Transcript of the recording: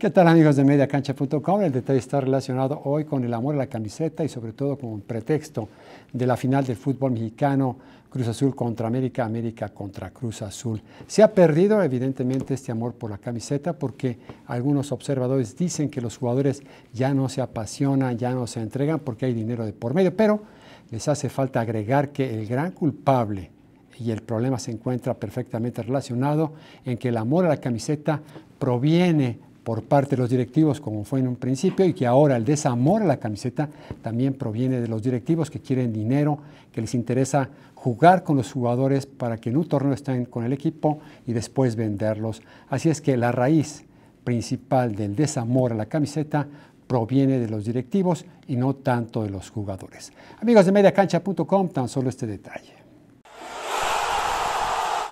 ¿Qué tal amigos de mediacancha.com? El detalle está relacionado hoy con el amor a la camiseta y sobre todo con un pretexto de la final del fútbol mexicano Cruz Azul contra América, América contra Cruz Azul. Se ha perdido evidentemente este amor por la camiseta porque algunos observadores dicen que los jugadores ya no se apasionan, ya no se entregan porque hay dinero de por medio, pero les hace falta agregar que el gran culpable y el problema se encuentra perfectamente relacionado en que el amor a la camiseta proviene por parte de los directivos como fue en un principio y que ahora el desamor a la camiseta también proviene de los directivos que quieren dinero, que les interesa jugar con los jugadores para que en un torneo estén con el equipo y después venderlos. Así es que la raíz principal del desamor a la camiseta proviene de los directivos y no tanto de los jugadores. Amigos de mediacancha.com, tan solo este detalle.